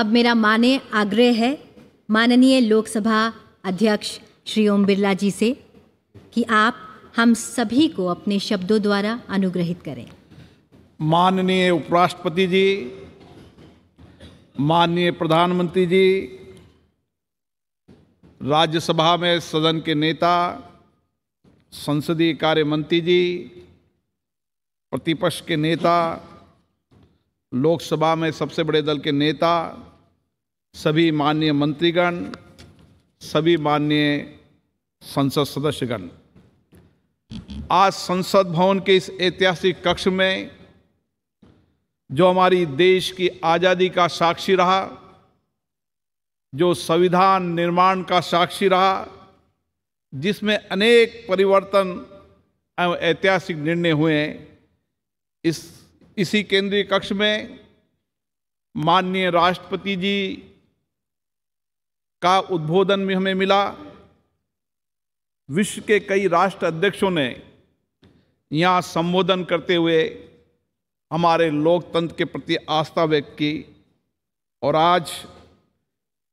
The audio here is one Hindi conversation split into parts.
अब मेरा माने आग्रह है माननीय लोकसभा अध्यक्ष श्री ओम बिरला जी से कि आप हम सभी को अपने शब्दों द्वारा अनुग्रहित करें माननीय उपराष्ट्रपति जी माननीय प्रधानमंत्री जी राज्यसभा में सदन के नेता संसदीय कार्य मंत्री जी प्रतिपक्ष के नेता लोकसभा में सबसे बड़े दल के नेता सभी माननीय मंत्रीगण सभी माननीय संसद सदस्यगण आज संसद भवन के इस ऐतिहासिक कक्ष में जो हमारी देश की आज़ादी का साक्षी रहा जो संविधान निर्माण का साक्षी रहा जिसमें अनेक परिवर्तन एवं ऐतिहासिक निर्णय हुए इस इसी केंद्रीय कक्ष में माननीय राष्ट्रपति जी का उद्बोधन भी हमें मिला विश्व के कई राष्ट्र अध्यक्षों ने यहाँ संबोधन करते हुए हमारे लोकतंत्र के प्रति आस्था व्यक्त की और आज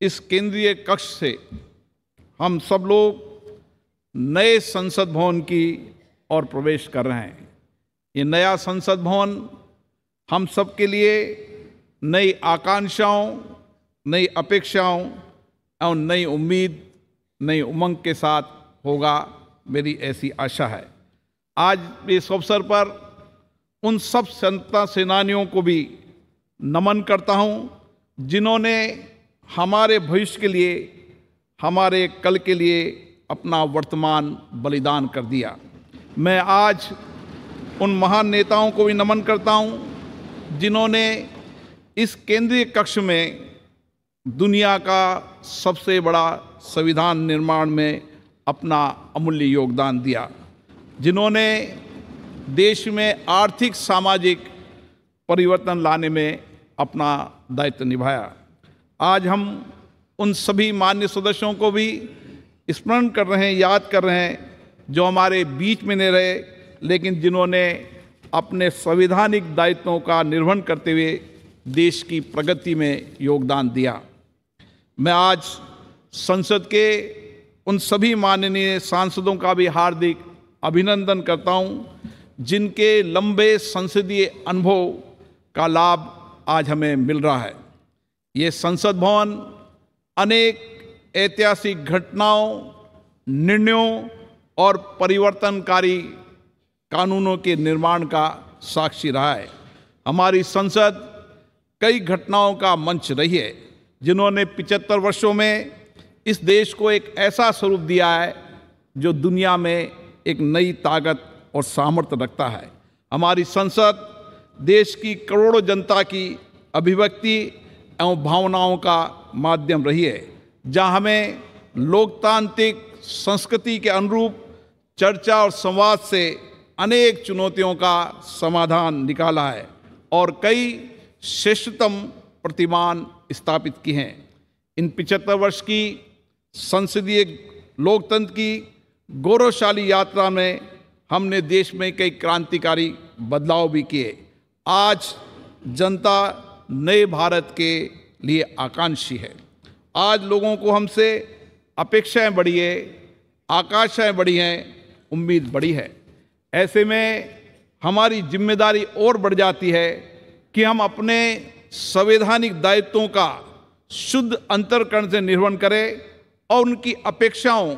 इस केंद्रीय कक्ष से हम सब लोग नए संसद भवन की ओर प्रवेश कर रहे हैं ये नया संसद भवन हम सबके लिए नई आकांक्षाओं नई अपेक्षाओं और नई उम्मीद नई उमंग के साथ होगा मेरी ऐसी आशा है आज इस अवसर पर उन सब संता सेनानियों को भी नमन करता हूं जिन्होंने हमारे भविष्य के लिए हमारे कल के लिए अपना वर्तमान बलिदान कर दिया मैं आज उन महान नेताओं को भी नमन करता हूं जिन्होंने इस केंद्रीय कक्ष में दुनिया का सबसे बड़ा संविधान निर्माण में अपना अमूल्य योगदान दिया जिन्होंने देश में आर्थिक सामाजिक परिवर्तन लाने में अपना दायित्व निभाया आज हम उन सभी मान्य सदस्यों को भी स्मरण कर रहे हैं याद कर रहे हैं जो हमारे बीच में नहीं रहे लेकिन जिन्होंने अपने संवैधानिक दायित्वों का निर्वहन करते हुए देश की प्रगति में योगदान दिया मैं आज संसद के उन सभी माननीय सांसदों का भी हार्दिक अभिनंदन करता हूं जिनके लंबे संसदीय अनुभव का लाभ आज हमें मिल रहा है ये संसद भवन अनेक ऐतिहासिक घटनाओं निर्णयों और परिवर्तनकारी कानूनों के निर्माण का साक्षी रहा है हमारी संसद कई घटनाओं का मंच रही है जिन्होंने 75 वर्षों में इस देश को एक ऐसा स्वरूप दिया है जो दुनिया में एक नई ताकत और सामर्थ्य रखता है हमारी संसद देश की करोड़ों जनता की अभिव्यक्ति एवं भावनाओं का माध्यम रही है जहाँ हमें लोकतांत्रिक संस्कृति के अनुरूप चर्चा और संवाद से अनेक चुनौतियों का समाधान निकाला है और कई श्रेष्ठतम प्रतिमान स्थापित किए हैं इन पिचहत्तर वर्ष की संसदीय लोकतंत्र की गौरवशाली यात्रा में हमने देश में कई क्रांतिकारी बदलाव भी किए आज जनता नए भारत के लिए आकांक्षी है आज लोगों को हमसे अपेक्षाएं बढ़ी है आकांक्षाएं बढ़ी हैं उम्मीद बढ़ी है ऐसे में हमारी जिम्मेदारी और बढ़ जाती है कि हम अपने संवैधानिक दायित्वों का शुद्ध अंतरकरण से निर्वहन करें और उनकी अपेक्षाओं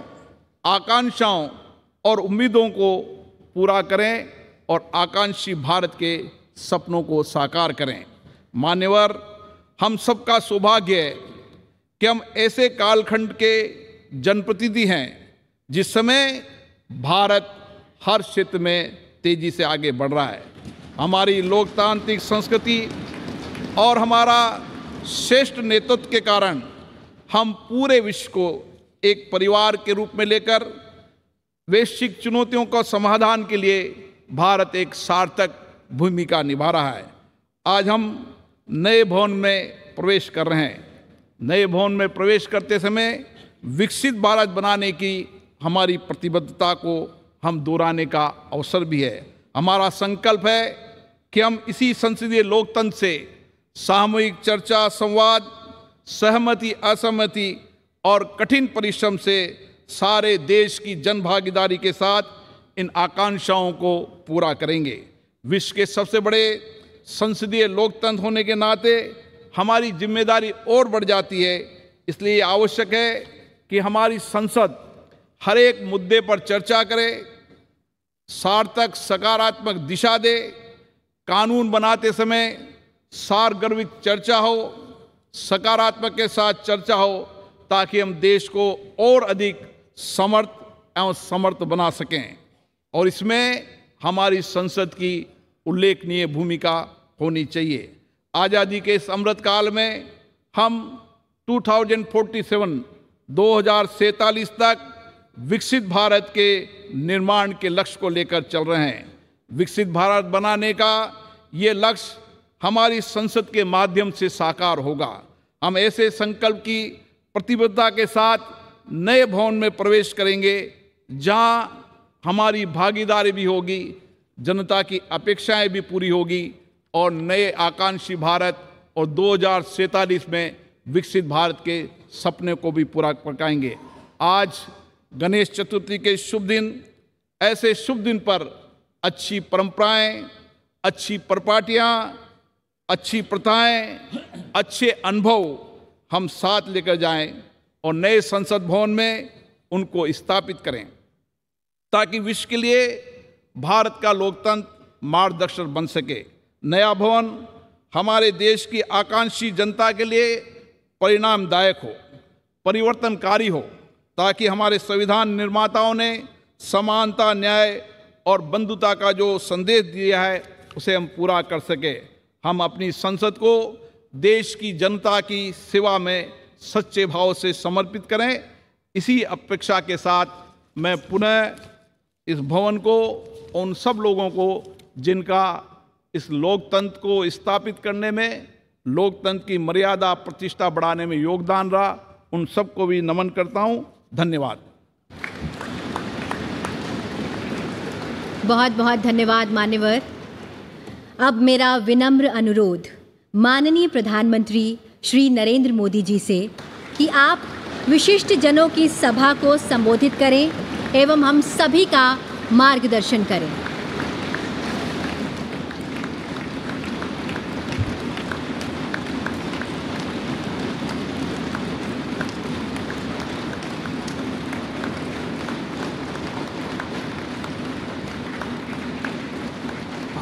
आकांक्षाओं और उम्मीदों को पूरा करें और आकांक्षी भारत के सपनों को साकार करें मान्यवर हम सबका सौभाग्य है कि हम ऐसे कालखंड के जनप्रतिनिधि हैं जिस समय भारत हर क्षेत्र में तेज़ी से आगे बढ़ रहा है हमारी लोकतांत्रिक संस्कृति और हमारा श्रेष्ठ नेतृत्व के कारण हम पूरे विश्व को एक परिवार के रूप में लेकर वैश्विक चुनौतियों का समाधान के लिए भारत एक सार्थक भूमिका निभा रहा है आज हम नए भवन में प्रवेश कर रहे हैं नए भवन में प्रवेश करते समय विकसित भारत बनाने की हमारी प्रतिबद्धता को हम दोहराने का अवसर भी है हमारा संकल्प है कि हम इसी संसदीय लोकतंत्र से सामूहिक चर्चा संवाद सहमति असहमति और कठिन परिश्रम से सारे देश की जन भागीदारी के साथ इन आकांक्षाओं को पूरा करेंगे विश्व के सबसे बड़े संसदीय लोकतंत्र होने के नाते हमारी जिम्मेदारी और बढ़ जाती है इसलिए आवश्यक है कि हमारी संसद हर एक मुद्दे पर चर्चा करे सार्थक सकारात्मक दिशा दे कानून बनाते समय सारगर्भित चर्चा हो सकारात्मक के साथ चर्चा हो ताकि हम देश को और अधिक समर्थ एवं समर्थ बना सकें और इसमें हमारी संसद की उल्लेखनीय भूमिका होनी चाहिए आज़ादी के इस अमृत काल में हम 2047 दो तक विकसित भारत के निर्माण के लक्ष्य को लेकर चल रहे हैं विकसित भारत बनाने का ये लक्ष्य हमारी संसद के माध्यम से साकार होगा हम ऐसे संकल्प की प्रतिबद्धता के साथ नए भवन में प्रवेश करेंगे जहां हमारी भागीदारी भी होगी जनता की अपेक्षाएं भी पूरी होगी और नए आकांक्षी भारत और दो में विकसित भारत के सपने को भी पूरा पकाएंगे आज गणेश चतुर्थी के शुभ दिन ऐसे शुभ दिन पर अच्छी परंपराएं, अच्छी परपाटियां, अच्छी प्रथाएं, अच्छे अनुभव हम साथ लेकर जाएं और नए संसद भवन में उनको स्थापित करें ताकि विश्व के लिए भारत का लोकतंत्र मार्गदर्शक बन सके नया भवन हमारे देश की आकांक्षी जनता के लिए परिणामदायक हो परिवर्तनकारी हो ताकि हमारे संविधान निर्माताओं ने समानता न्याय और बंधुता का जो संदेश दिया है उसे हम पूरा कर सके हम अपनी संसद को देश की जनता की सेवा में सच्चे भाव से समर्पित करें इसी अपेक्षा के साथ मैं पुनः इस भवन को उन सब लोगों को जिनका इस लोकतंत्र को स्थापित करने में लोकतंत्र की मर्यादा प्रतिष्ठा बढ़ाने में योगदान रहा उन सबको भी नमन करता हूँ धन्यवाद बहुत बहुत धन्यवाद मान्यवर अब मेरा विनम्र अनुरोध माननीय प्रधानमंत्री श्री नरेंद्र मोदी जी से कि आप विशिष्ट जनों की सभा को संबोधित करें एवं हम सभी का मार्गदर्शन करें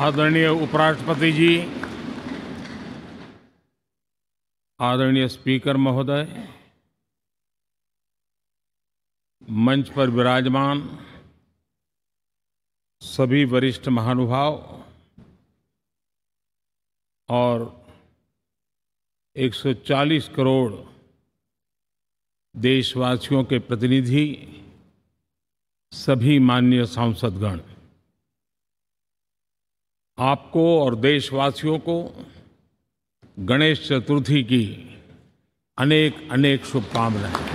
आदरणीय उपराष्ट्रपति जी आदरणीय स्पीकर महोदय मंच पर विराजमान सभी वरिष्ठ महानुभाव और 140 करोड़ देशवासियों के प्रतिनिधि सभी माननीय सांसदगण आपको और देशवासियों को गणेश चतुर्थी की अनेक अनेक शुभकामनाएं